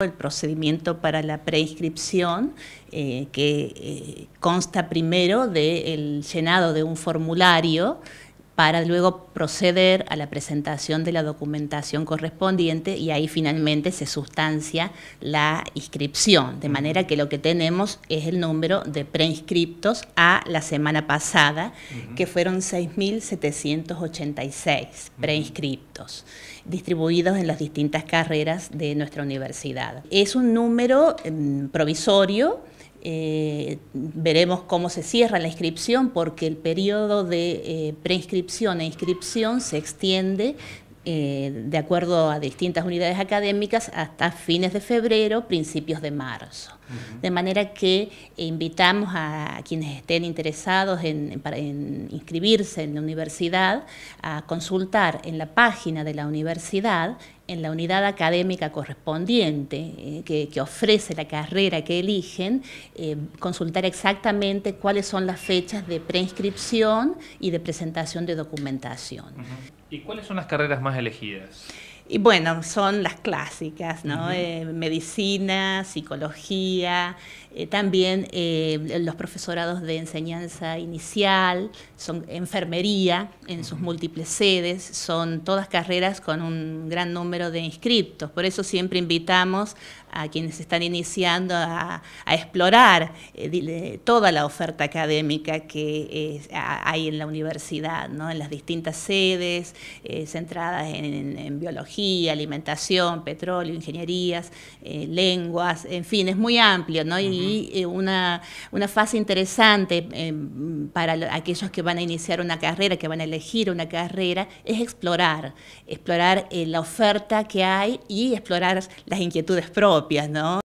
el procedimiento para la preinscripción eh, que eh, consta primero del llenado de un formulario para luego proceder a la presentación de la documentación correspondiente y ahí finalmente se sustancia la inscripción, de manera que lo que tenemos es el número de preinscriptos a la semana pasada, que fueron 6.786 preinscriptos, distribuidos en las distintas carreras de nuestra universidad. Es un número em, provisorio eh, veremos cómo se cierra la inscripción porque el periodo de eh, preinscripción e inscripción se extiende eh, de acuerdo a distintas unidades académicas hasta fines de febrero, principios de marzo. De manera que invitamos a quienes estén interesados en inscribirse en la universidad a consultar en la página de la universidad en la unidad académica correspondiente eh, que, ofrece la carrera que eligen, eh, consultar exactamente cuáles son las fechas de preinscripción y de presentación de documentación. ¿Y cuáles son las carreras más elegidas? Y bueno, son las clásicas, ¿no? Eh, medicina, psicología, eh, también eh, los profesorados de enseñanza inicial, son enfermería en sus múltiples sedes, son todas carreras con un gran número de inscriptos. Por eso siempre invitamos a quienes están iniciando a, explorar toda la oferta académica que hay en la universidad, ¿no? En las distintas sedes, centradas en biología alimentación, petróleo, ingenierías, eh, lenguas, en fin, es muy amplio, ¿no? Y eh, una, fase interesante eh, para aquellos que van a iniciar una carrera, que van a elegir una carrera, es explorar, explorar la oferta que hay y explorar las inquietudes propias, ¿no?